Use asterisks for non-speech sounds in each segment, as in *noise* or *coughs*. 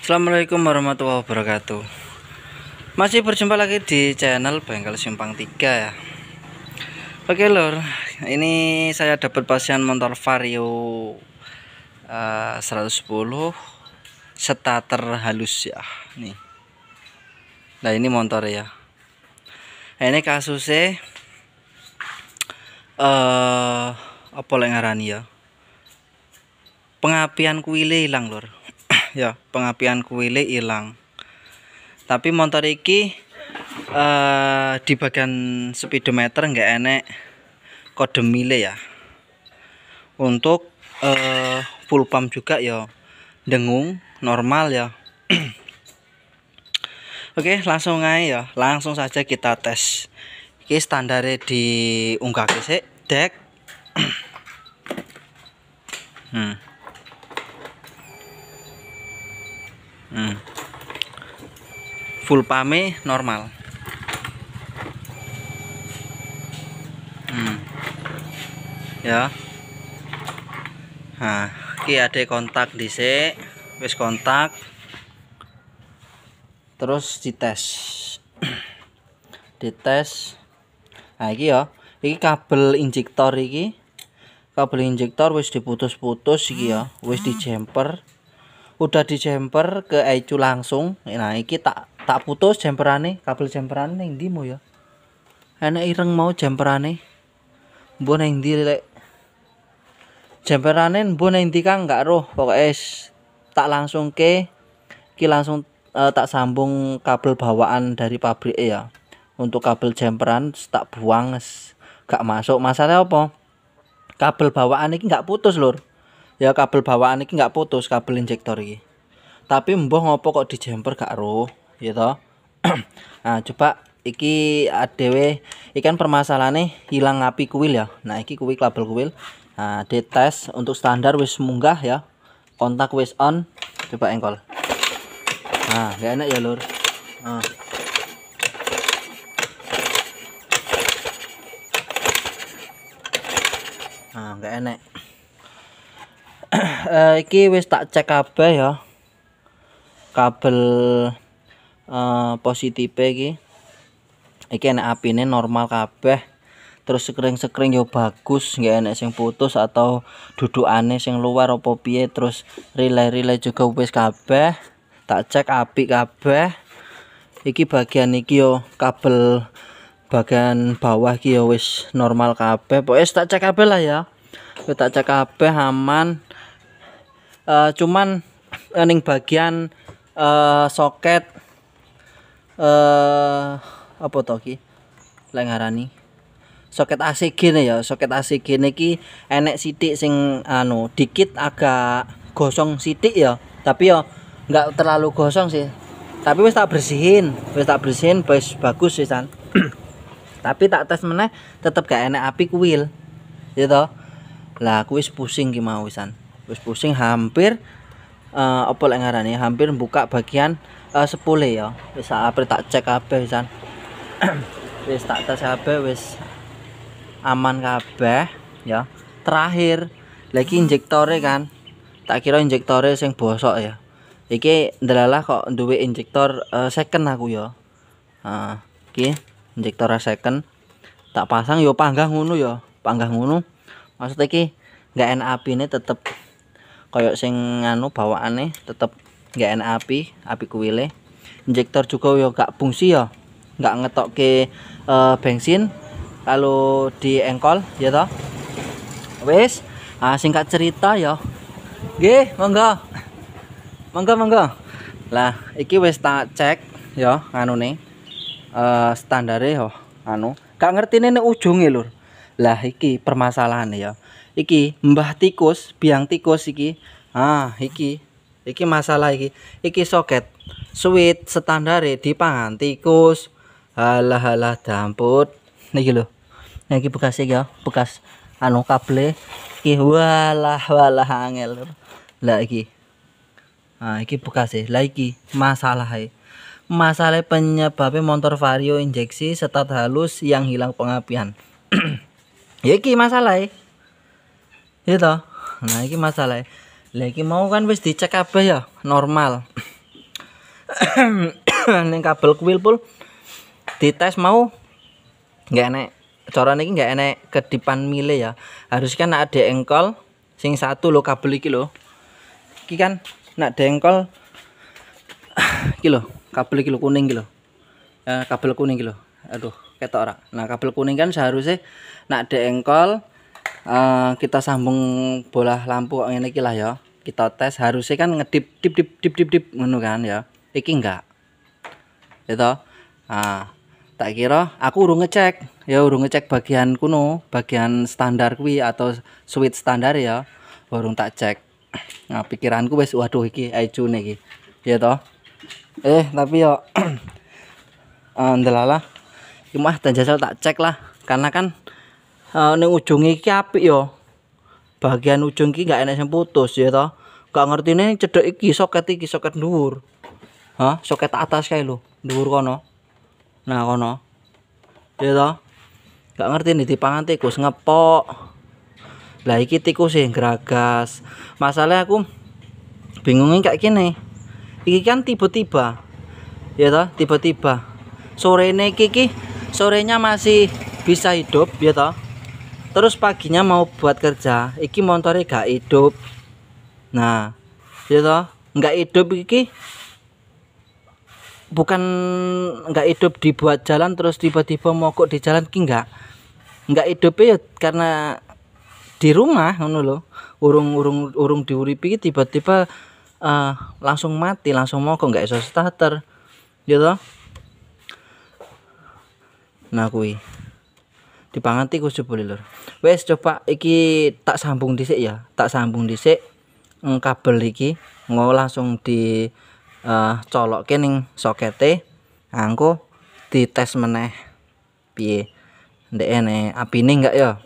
Assalamualaikum warahmatullahi wabarakatuh Masih berjumpa lagi di channel Bengkel Simpang 3 ya Oke lor Ini saya dapat pasien motor Vario eh, uh, 110 Starter halus ya Nih Nah ini motor ya nah, Ini kasusnya uh, Apa yang ngarani ya Pengapian kuile hilang lor ya pengapian kuile hilang tapi motor iki uh, di bagian speedometer nggak enek kode mile ya untuk uh, full pump juga ya dengung normal ya *clears throat* Oke langsung aja ya langsung saja kita tes Ini standarnya diunggah sih dek *clears throat* hmm hmm. full pame normal hmm. ya nah iki ada kontak sini wis kontak terus dites *clears throat* dites nah ini ya ini kabel injektor ini kabel injektor wis diputus-putus ya wis jumper udah di jumper ke ecu langsung nah ini tak tak putus jumperane kabel jumperane ning di mau ya enak ireng mau jumperane bu neng di lek jumperane bu neng di Kang nggak roh pokoknya tak langsung ke ki langsung uh, tak sambung kabel bawaan dari pabrik ya untuk kabel jumperan tak buang gak masuk masalah apa kabel bawaan ini nggak putus lor ya kabel bawaan iki nggak putus kabel injektor ini tapi mbah ngopo kok di jumper gak roh ya gitu *clears throat* nah coba iki adw ah, ikan permasalahan nih hilang api kuil ya nah iki kuil kabel kuil nah dites untuk standar wis munggah ya kontak wis on coba engkol nah gak enak ya lur nah. nah gak enak uh, iki wis tak cek kabeh ya kabel uh, eh, positif iki iki enak apine normal kabeh terus sekring-sekring yo bagus nggak enak sing putus atau duduk aneh sing luar opo piye terus relay-relay juga wis kabeh tak cek api kabeh iki bagian iki yo kabel bagian bawah iki yo wis normal kabeh pokoknya tak cek kabeh lah ya kita cek kabeh aman uh, cuman ning bagian uh, soket uh, apa to ki lengarani soket AC gini ya soket AC gini ki enek sitik sing anu dikit agak gosong sitik ya tapi ya nggak terlalu gosong sih tapi wis tak bersihin wis tak bersihin wis bagus sih san *clears throat* tapi tak tes meneh tetep gak enek api kuil gitu lah kuis pusing gimana wisan terus pusing hampir uh, eh, opel lek ngarani hampir buka bagian uh, sepule ya bisa apa tak cek apa bisa *clears throat* wis tak tes apa wis aman kabeh ya terakhir lagi injektor kan tak kira injektor sing bosok ya iki ndelalah kok duwe injektor uh, second aku ya uh, ah, injektor second tak pasang yo ya panggah ngono yo ya, panggah ngono maksud iki nggak enak ini tetep Koyok sing anu bawaannya tetep nggak enak api api kuwile, injektor juga yo gak fungsi yo nggak ngetok ke uh, eh, bensin kalau di engkol ya toh wes ah, singkat cerita yo, G monggo monggo monggo lah iki wes tak cek yo, anu nih uh, eh, standarnya yo anu gak ngerti nih ujungnya lur lah iki permasalahan ya iki mbah tikus biang tikus iki ah iki iki masalah iki iki soket switch di dipangan tikus halah halah damput niki lho niki bekas iki ya bekas anu kabel iki walah walah angel lah iki ah iki bekas e lah iki masalah e masalah e penyebabnya motor vario injeksi setat halus yang hilang pengapian *clears throat* ya iki masalah ya itu nah ini masalah lagi mau kan wis dicek apa ya normal *coughs* neng kabel kuil pul dites mau nggak enek cara ini nggak enek kedipan mile ya harus kan ada engkol sing satu lo kabel iki lo iki kan nak dengkol *coughs* iki lo kabel iki kuning iki lo eh, kabel kuning iki lo aduh ketok ora nah kabel kuning kan seharusnya nak dengkol Eh, kita sambung bola lampu ini lah ya kita tes harusnya kan ngedip dip dip dip dip dip menu kan ya iki enggak itu ya ah tak kira aku urung ngecek ya urung ngecek bagian kuno bagian standar kui atau switch standar ya urung tak cek nah pikiranku wes waduh iki ecune iki ya toh eh tapi yo uh, *clears throat* ah, ndelalah dan mah tak tak cek lah karena kan uh, ning ujung iki apik yo. Ya. Bagian ujung iki gak enak sing putus ya toh. Gak ngertine cedhek iki soket iki soket dhuwur. Hah, soket atas kae lho, dhuwur kono. Nah, kono. Ya toh. Gak ngerti nih dipangan tikus ngepok. Lah iki tikus sing gragas. Masalah aku bingungin kayak gini. Iki kan tiba-tiba. Ya toh, tiba-tiba. Sore ini kiki, sorenya masih bisa hidup ya toh terus paginya mau buat kerja iki motornya gak hidup nah gitu nggak hidup iki bukan nggak hidup dibuat jalan terus tiba-tiba mogok di jalan ki nggak nggak hidup ya karena di rumah ngono lo urung urung urung diuripi tiba-tiba uh, langsung mati langsung mogok nggak iso starter gitu nah kui dipangati ku boleh lur wes coba iki tak sambung dhisik ya tak sambung dhisik kabel iki ngo langsung di uh, colokke ning sokete angko tes meneh piye api ini enggak ya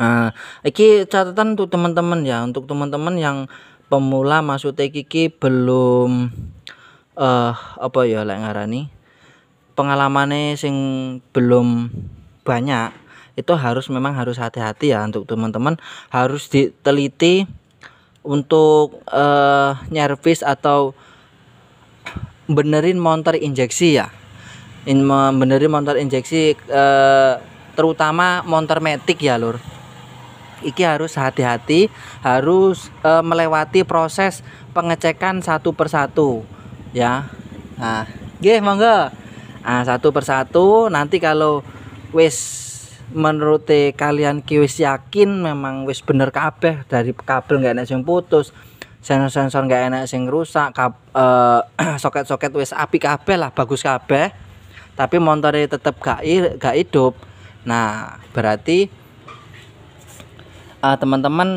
uh, *clears throat* iki catatan untuk teman-teman ya untuk teman-teman yang pemula maksudnya Kiki belum eh uh, apa ya lek ngarani pengalamannya sing belum banyak itu harus memang harus hati-hati ya untuk teman-teman harus diteliti untuk uh, nyervis atau benerin motor injeksi ya In, benerin motor injeksi uh, terutama motor metik ya lur iki harus hati-hati harus uh, melewati proses pengecekan satu persatu ya nah gih monggo nah satu persatu nanti kalau wis menurut kalian kiwis yakin memang wis bener kabeh dari kabel nggak enak sing putus sensor-sensor nggak enak sing rusak eh, *clears throat* soket-soket wis api kabeh lah bagus kabeh tapi motornya tetap gak, gak hidup nah berarti teman eh, teman-teman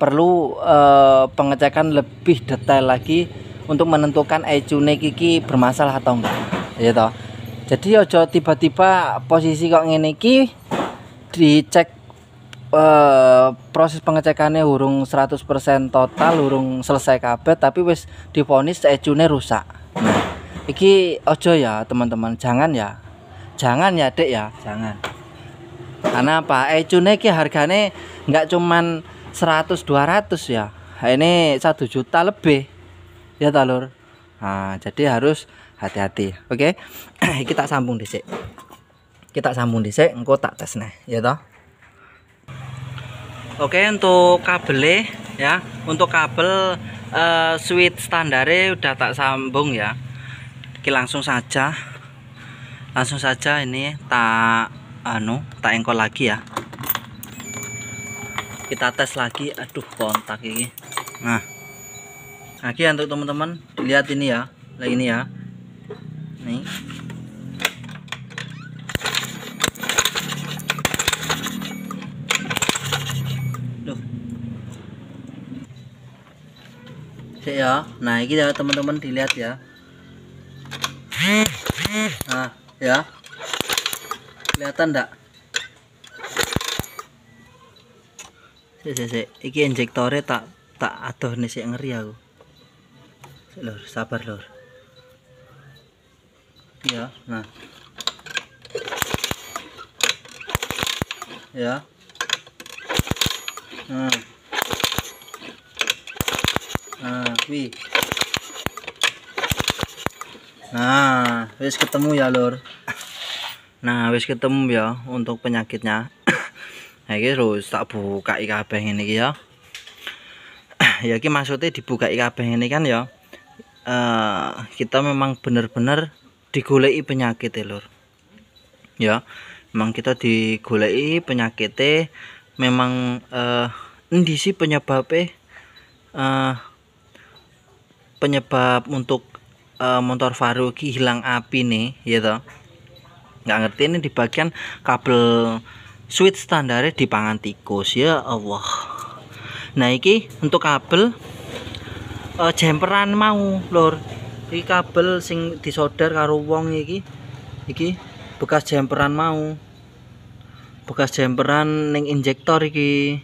perlu uh, pengecekan lebih detail lagi untuk menentukan ecu kiki bermasalah atau enggak ya toh jadi ojo tiba-tiba posisi kok ngene iki dicek e, proses pengecekannya urung 100% total urung selesai kabel tapi wis divonis ecune rusak nah, iki ojo ya teman-teman jangan ya jangan ya dek ya jangan karena apa ecune ki harganya nggak cuman 100 200 ya ini satu juta lebih ya telur. nah, jadi harus hati-hati oke okay? *clears throat* kita sambung dhisik kita sambung dhisik engko tak tes nih, ya toh oke okay, untuk kabel ya untuk kabel uh, switch standarnya udah tak sambung ya Oke, langsung saja langsung saja ini tak anu tak engkol lagi ya kita tes lagi aduh kontak ini nah lagi nah, untuk teman-teman lihat ini ya ini ya nih Duh. Cek ya nah ini ya teman-teman dilihat ya nah ya kelihatan enggak Si, si, si. iki injektornya tak tak adoh nih si ngeri aku. lur, sabar lur ya nah ya nah nah wih nah wis ketemu ya lor nah wis ketemu ya untuk penyakitnya *coughs* nah ini harus tak buka kabeh ini ya *coughs* ya ini maksudnya dibuka kabeh ini kan ya uh, kita memang benar-benar digoleki penyakit telur, ya memang kita digoleki penyakit memang eh ini sih penyebab eh penyebab untuk uh, motor Vario hilang api nih ya toh nggak ngerti ini di bagian kabel switch standar di pangan tikus ya Allah nah iki untuk kabel eh, jemperan mau lor iki kabel sing disodar karo wong iki iki bekas jemperan mau bekas jemperan ning injektor iki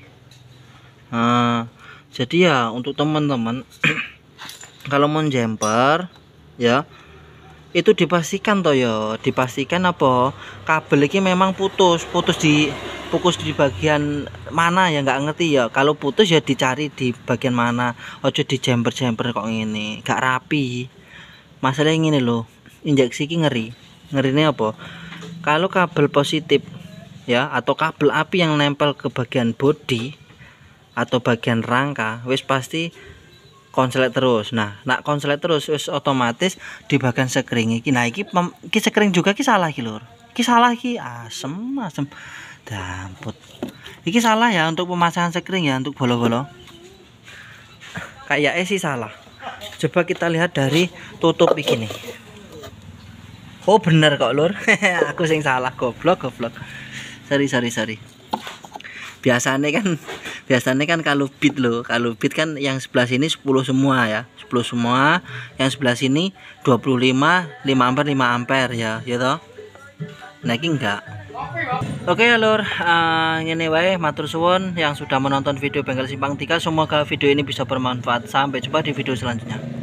nah, jadi ya untuk teman-teman *clears throat* kalau mau jemper ya itu dipastikan toh ya dipastikan apa kabel ini memang putus putus di fokus di bagian mana ya nggak ngerti ya kalau putus ya dicari di bagian mana ojo di jemper jemper kok ini nggak rapi masalahnya ini loh injeksi ini ngeri ngeri ini apa kalau kabel positif ya atau kabel api yang nempel ke bagian body atau bagian rangka wis pasti konslet terus nah nak konslet terus wis otomatis di bagian sekring ini nah iki, pem, sekring juga ini salah ini lor iki salah ini asem asem damput iki salah ya untuk pemasangan sekring ya untuk bolo-bolo kayaknya eh, sih salah coba kita lihat dari tutup begini oh bener kok lur *laughs* aku sing salah goblok goblok sorry sorry sorry biasanya kan biasanya kan kalau bit loh kalau bit kan yang sebelah sini 10 semua ya 10 semua yang sebelah sini 25 5 ampere 5 ampere ya gitu nah ini enggak Oke okay, lur, uh, ah, ini wae matur suwun yang sudah menonton video Bengkel Simpang 3. Semoga video ini bisa bermanfaat. Sampai jumpa di video selanjutnya.